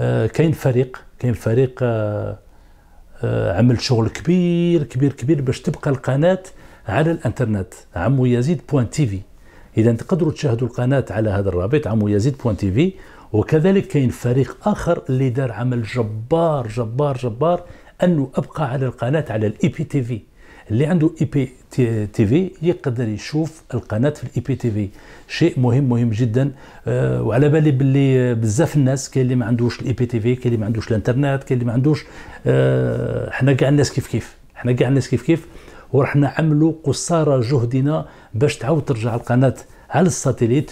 آه، كاين فريق كاين فريق آه، آه، عمل شغل كبير كبير كبير باش تبقى القناه على الانترنت عمو يزيد بوان تي في اذا تقدروا تشاهدوا القناه على هذا الرابط عمو يزيد بوان تي في وكذلك كاين فريق اخر اللي دار عمل جبار جبار جبار انه ابقى على القناه على الاي بي تي في اللي عنده اي بي تي في يقدر يشوف القناه في الاي بي تي في شيء مهم مهم جدا آه، وعلى بالي باللي بزاف الناس كاين اللي ما عندوش الاي بي تي في كاين اللي ما عندوش الانترنت كاين اللي ما عندوش آه، حنا كاع الناس كيف كيف حنا كاع الناس كيف كيف ورحنا عملوا قصارى جهدنا باش تعاود ترجع القناه على الساتليت